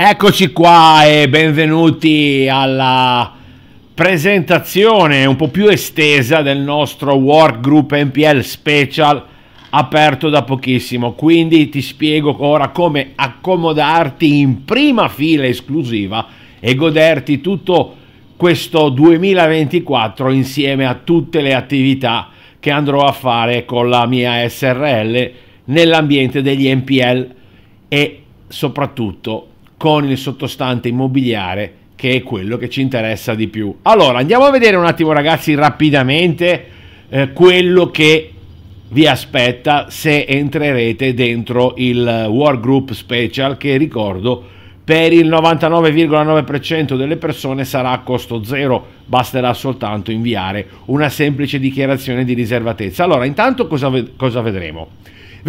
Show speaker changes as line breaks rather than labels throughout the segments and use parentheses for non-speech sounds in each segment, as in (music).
Eccoci qua e benvenuti alla presentazione un po' più estesa del nostro Workgroup NPL Special aperto da pochissimo. Quindi ti spiego ora come accomodarti in prima fila esclusiva e goderti tutto questo 2024 insieme a tutte le attività che andrò a fare con la mia SRL nell'ambiente degli NPL e soprattutto con il sottostante immobiliare che è quello che ci interessa di più. Allora andiamo a vedere un attimo ragazzi rapidamente eh, quello che vi aspetta se entrerete dentro il Workgroup Special che ricordo per il 99,9% delle persone sarà a costo zero, basterà soltanto inviare una semplice dichiarazione di riservatezza. Allora, intanto cosa, cosa vedremo?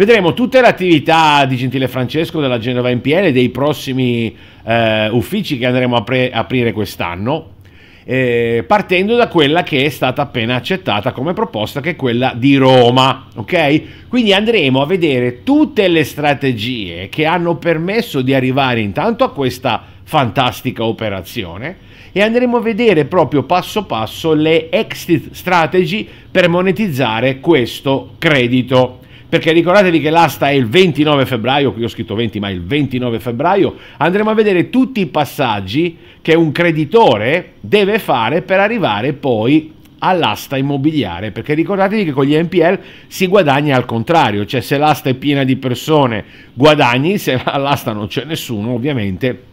Vedremo tutte le attività di Gentile Francesco della Genova MPL dei prossimi eh, uffici che andremo a aprire quest'anno. Eh, partendo da quella che è stata appena accettata come proposta, che è quella di Roma. Ok? Quindi andremo a vedere tutte le strategie che hanno permesso di arrivare intanto a questa fantastica operazione e andremo a vedere proprio passo passo le exit strategy per monetizzare questo credito perché ricordatevi che l'asta è il 29 febbraio, qui ho scritto 20 ma è il 29 febbraio, andremo a vedere tutti i passaggi che un creditore deve fare per arrivare poi all'asta immobiliare, perché ricordatevi che con gli NPL si guadagna al contrario, cioè se l'asta è piena di persone guadagni, se (laughs) all'asta non c'è nessuno ovviamente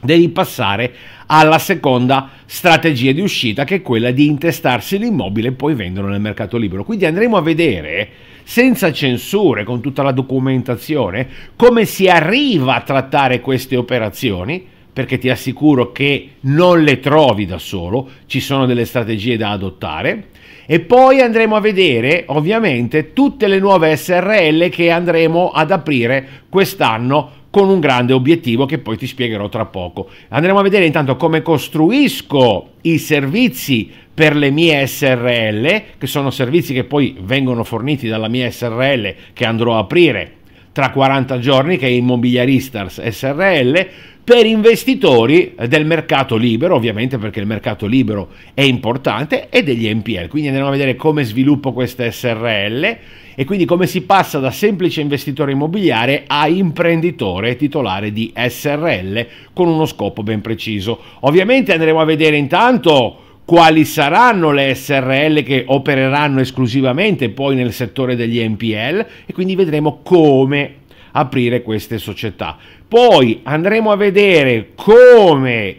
devi passare alla seconda strategia di uscita che è quella di intestarsi l'immobile e poi venderlo nel mercato libero. Quindi andremo a vedere senza censure, con tutta la documentazione, come si arriva a trattare queste operazioni, perché ti assicuro che non le trovi da solo, ci sono delle strategie da adottare. E poi andremo a vedere ovviamente tutte le nuove SRL che andremo ad aprire quest'anno con un grande obiettivo che poi ti spiegherò tra poco. Andremo a vedere intanto come costruisco i servizi per le mie SRL, che sono servizi che poi vengono forniti dalla mia SRL che andrò a aprire tra 40 giorni, che è Immobiliaristars SRL, per investitori del mercato libero, ovviamente perché il mercato libero è importante, e degli NPL. Quindi andremo a vedere come sviluppo questa SRL e quindi come si passa da semplice investitore immobiliare a imprenditore titolare di SRL con uno scopo ben preciso. Ovviamente andremo a vedere intanto quali saranno le SRL che opereranno esclusivamente poi nel settore degli NPL e quindi vedremo come aprire queste società. Poi andremo a vedere come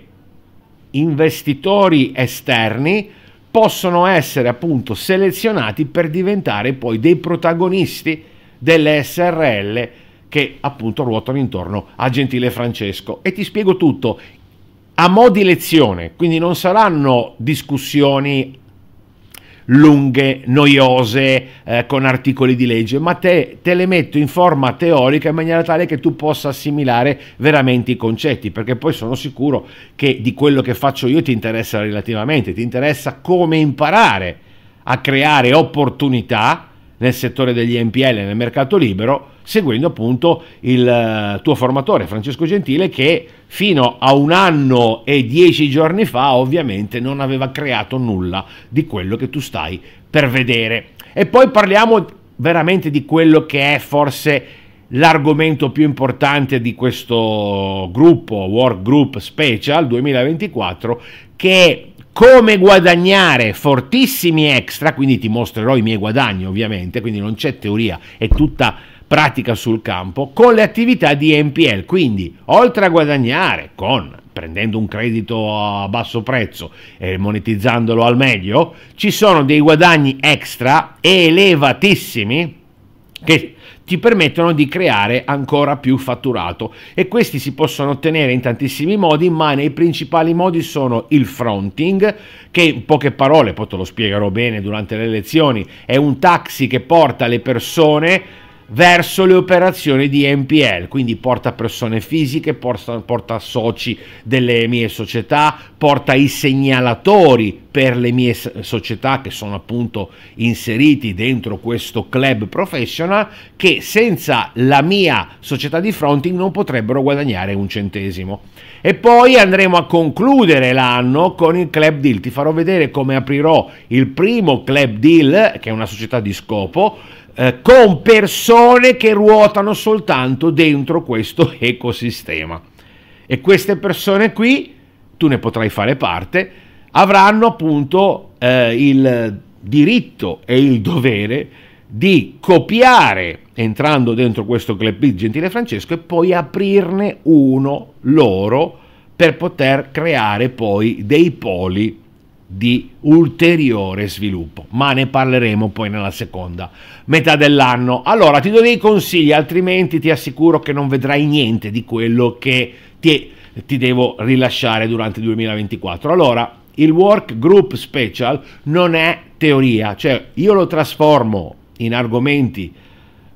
investitori esterni possono essere appunto selezionati per diventare poi dei protagonisti delle SRL che appunto ruotano intorno a Gentile Francesco. E ti spiego tutto a mo' di lezione, quindi non saranno discussioni lunghe, noiose, eh, con articoli di legge, ma te, te, le metto in forma teorica in maniera tale che tu possa assimilare veramente i concetti, perché poi sono sicuro che di quello che faccio io ti interessa relativamente, ti interessa come imparare a creare opportunità nel settore degli NPL, nel mercato libero, seguendo appunto il eh, tuo formatore Francesco Gentile che fino a un anno e dieci giorni fa ovviamente non aveva creato nulla di quello che tu stai per vedere. E poi parliamo veramente di quello che è forse l'argomento più importante di questo gruppo, Work Group Special 2024, che è come guadagnare fortissimi extra, quindi ti mostrerò i miei guadagni ovviamente, quindi non c'è teoria, è tutta pratica sul campo con le attività di NPL. Quindi, oltre a guadagnare con prendendo un credito a basso prezzo e monetizzandolo al meglio, ci sono dei guadagni extra elevatissimi che ti permettono di creare ancora più fatturato e questi si possono ottenere in tantissimi modi ma nei principali modi sono il fronting che in poche parole poi te lo spiegherò bene durante le lezioni è un taxi che porta le persone verso le operazioni di NPL, quindi porta persone fisiche, porta, porta soci delle mie società, porta i segnalatori per le mie società che sono appunto inseriti dentro questo club professional che senza la mia società di fronting non potrebbero guadagnare un centesimo. E poi andremo a concludere l'anno con il club deal, ti farò vedere come aprirò il primo club deal che è una società di scopo eh, con persone che ruotano soltanto dentro questo ecosistema. E queste persone qui, tu ne potrai fare parte, avranno appunto eh, il diritto e il dovere di copiare entrando dentro questo club di Gentile Francesco e poi aprirne uno loro per poter creare poi dei poli di ulteriore sviluppo, ma ne parleremo poi nella seconda metà dell'anno. Allora, ti do dei consigli, altrimenti ti assicuro che non vedrai niente di quello che ti, ti devo rilasciare durante il 2024. Allora, il work group special non è teoria, cioè io lo trasformo in argomenti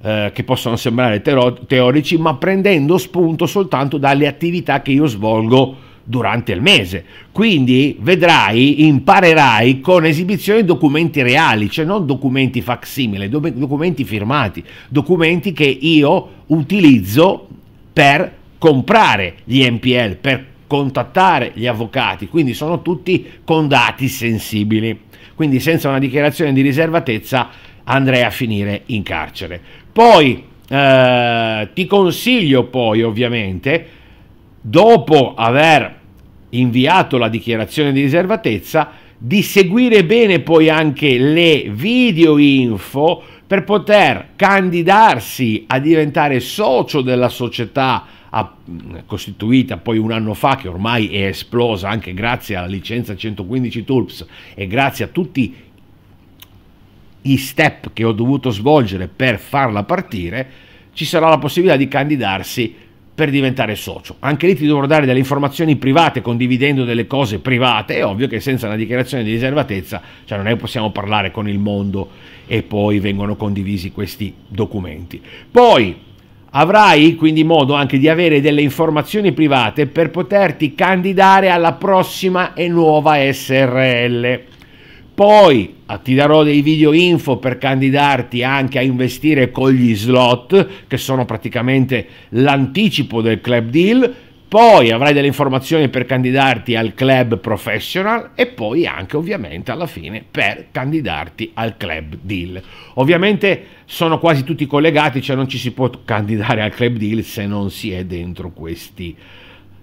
eh, che possono sembrare teorici, ma prendendo spunto soltanto dalle attività che io svolgo durante il mese. Quindi vedrai, imparerai con esibizioni documenti reali, cioè non documenti facsimile, doc- documenti firmati, documenti che io utilizzo per comprare gli NPL, per contattare gli avvocati, quindi sono tutti con dati sensibili. Quindi senza una dichiarazione di riservatezza andrei a finire in carcere. Poi eh, ti consiglio poi ovviamente dopo aver inviato la dichiarazione di riservatezza, di seguire bene poi anche le video info per poter candidarsi a diventare socio della società mm, costituita poi un anno fa, che ormai è esplosa anche grazie alla licenza 115 Tulps e grazie a tutti i step che ho dovuto svolgere per farla partire, ci sarà la possibilità di candidarsi per diventare socio. Anche lì ti dovrò dare delle informazioni private condividendo delle cose private. È ovvio che senza una dichiarazione di riservatezza, cioè non è che possiamo parlare con il mondo e poi vengono condivisi questi documenti. Poi avrai quindi modo anche di avere delle informazioni private per poterti candidare alla prossima e nuova SRL. Poi Ah, ti darò dei video info per candidarti anche a investire con gli slot, che sono praticamente l'anticipo del club deal, poi avrai delle informazioni per candidarti al club professional e poi anche ovviamente alla fine per candidarti al club deal. Ovviamente sono quasi tutti collegati, cioè non ci si può candidare al club deal se non si è dentro questi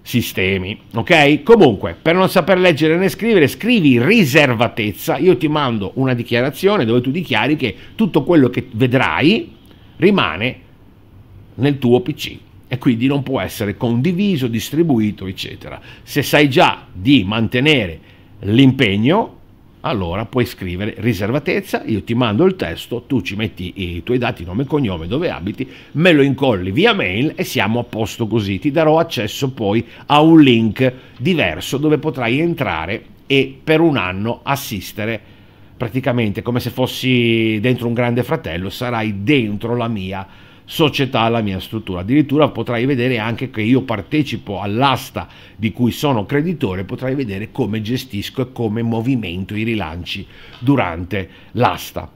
sistemi, ok? Comunque, per non saper leggere né scrivere, scrivi riservatezza, io ti mando una dichiarazione dove tu dichiari che tutto quello che vedrai rimane nel tuo PC e quindi non può essere condiviso, distribuito, eccetera. Se sai già di mantenere l'impegno, allora puoi scrivere riservatezza, io ti mando il testo, tu ci metti i tuoi dati, nome e cognome, dove abiti, me lo incolli via mail e siamo a posto così. Ti darò accesso poi a un link diverso dove potrai entrare e per un anno assistere praticamente come se fossi dentro un grande fratello, sarai dentro la mia società, alla mia struttura. Addirittura potrai vedere anche che io partecipo all'asta di cui sono creditore, potrai vedere come gestisco e come movimento i rilanci durante l'asta.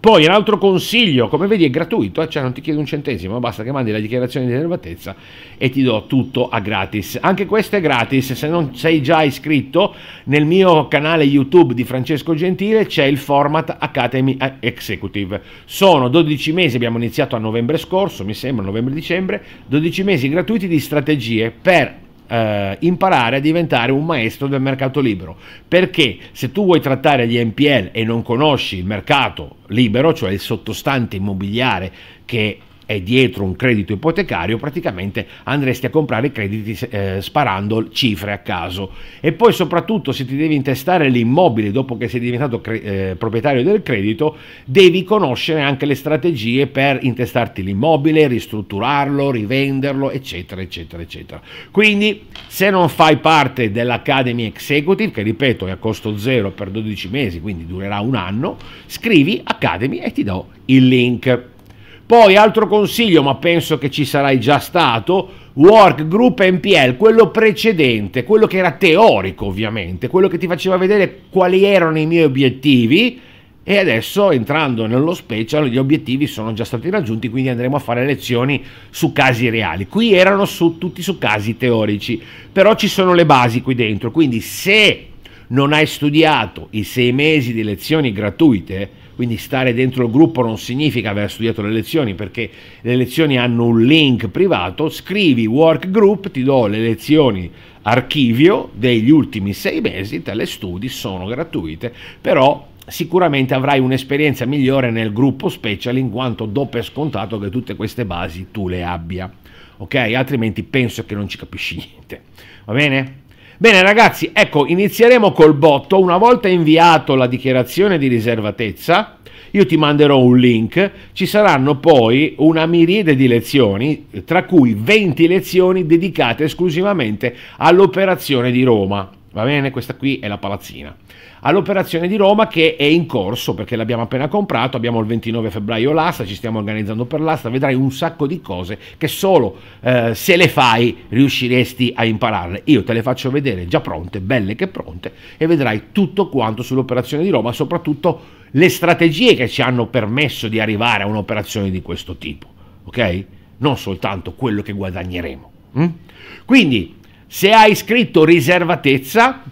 Poi un altro consiglio, come vedi è gratuito, eh, cioè non ti chiedo un centesimo, basta che mandi la dichiarazione di riservatezza e ti do tutto a gratis. Anche questo è gratis, se non sei già iscritto nel mio canale YouTube di Francesco Gentile c'è il format Academy Executive. Sono 12 mesi, abbiamo iniziato a novembre scorso, mi sembra, novembre-dicembre, 12 mesi gratuiti di strategie per eh, imparare a diventare un maestro del mercato libero. Perché se tu vuoi trattare gli NPL e non conosci il mercato libero, cioè il sottostante immobiliare che è dietro un credito ipotecario, praticamente andresti a comprare crediti eh, sparando cifre a caso. E poi soprattutto se ti devi intestare l'immobile dopo che sei diventato eh, proprietario del credito, devi conoscere anche le strategie per intestarti l'immobile, ristrutturarlo, rivenderlo, eccetera, eccetera, eccetera. Quindi se non fai parte dell'Academy Executive, che ripeto è a costo zero per 12 mesi, quindi durerà un anno, scrivi Academy e ti do il link. Poi altro consiglio, ma penso che ci sarai già stato, work group NPL, quello precedente, quello che era teorico ovviamente, quello che ti faceva vedere quali erano i miei obiettivi e adesso entrando nello special gli obiettivi sono già stati raggiunti, quindi andremo a fare lezioni su casi reali. Qui erano su, tutti su casi teorici, però ci sono le basi qui dentro, quindi se non hai studiato i sei mesi di lezioni gratuite, quindi stare dentro il gruppo non significa aver studiato le lezioni perché le lezioni hanno un link privato, scrivi work group, ti do le lezioni archivio degli ultimi sei mesi, te le studi, sono gratuite, però sicuramente avrai un'esperienza migliore nel gruppo special in quanto do per scontato che tutte queste basi tu le abbia, ok? Altrimenti penso che non ci capisci niente, va bene? Bene ragazzi, ecco, inizieremo col botto. Una volta inviato la dichiarazione di riservatezza, io ti manderò un link, ci saranno poi una miriade di lezioni, tra cui 20 lezioni dedicate esclusivamente all'operazione di Roma. Va bene? Questa qui è la palazzina all'operazione di Roma che è in corso perché l'abbiamo appena comprato, abbiamo il 29 febbraio l'asta, ci stiamo organizzando per l'asta, vedrai un sacco di cose che solo eh, se le fai riusciresti a impararle. Io te le faccio vedere già pronte, belle che pronte, e vedrai tutto quanto sull'operazione di Roma, soprattutto le strategie che ci hanno permesso di arrivare a un'operazione di questo tipo, ok? Non soltanto quello che guadagneremo. Hm? Quindi, se hai scritto riservatezza,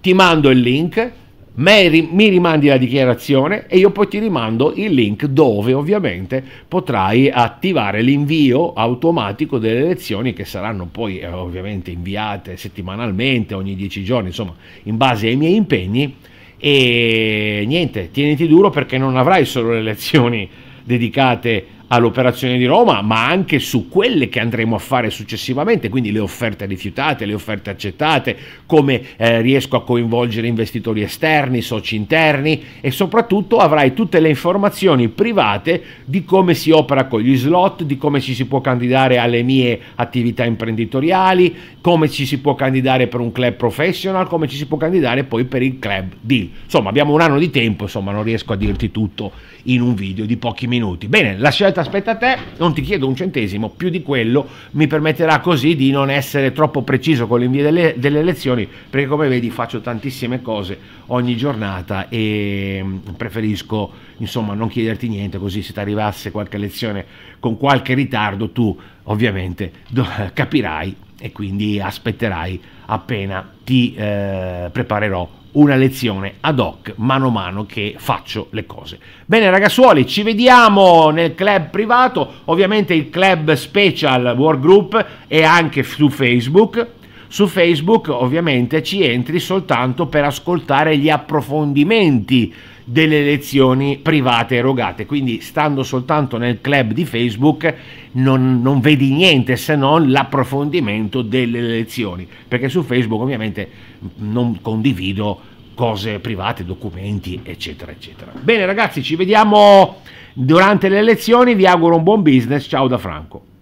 ti mando il link, Mary, mi rimandi la dichiarazione e io poi ti rimando il link dove ovviamente potrai attivare l'invio automatico delle lezioni che saranno poi eh, ovviamente inviate settimanalmente, ogni dieci giorni, insomma, in base ai miei impegni. E niente, tieniti duro perché non avrai solo le lezioni dedicate a all'operazione di Roma, ma anche su quelle che andremo a fare successivamente, quindi le offerte rifiutate, le offerte accettate, come eh, riesco a coinvolgere investitori esterni, soci interni e soprattutto avrai tutte le informazioni private di come si opera con gli slot, di come ci si può candidare alle mie attività imprenditoriali, come ci si può candidare per un club professional, come ci si può candidare poi per il club deal. Insomma, abbiamo un anno di tempo, insomma, non riesco a dirti tutto in un video di pochi minuti. Bene, lasciate aspetta, aspetta te, non ti chiedo un centesimo, più di quello mi permetterà così di non essere troppo preciso con l'invio delle, delle lezioni, perché come vedi faccio tantissime cose ogni giornata e mm, preferisco insomma non chiederti niente, così se ti arrivasse qualche lezione con qualche ritardo tu ovviamente capirai e quindi aspetterai appena ti eh, preparerò una lezione ad hoc, mano a mano che faccio le cose. Bene ragazzuoli, ci vediamo nel club privato, ovviamente il club special workgroup Group è anche su Facebook, su Facebook ovviamente ci entri soltanto per ascoltare gli approfondimenti delle lezioni private erogate, quindi stando soltanto nel club di Facebook non, non vedi niente se non l'approfondimento delle lezioni, perché su Facebook ovviamente non condivido cose private, documenti, eccetera, eccetera. Bene ragazzi, ci vediamo durante le lezioni, vi auguro un buon business, ciao da Franco.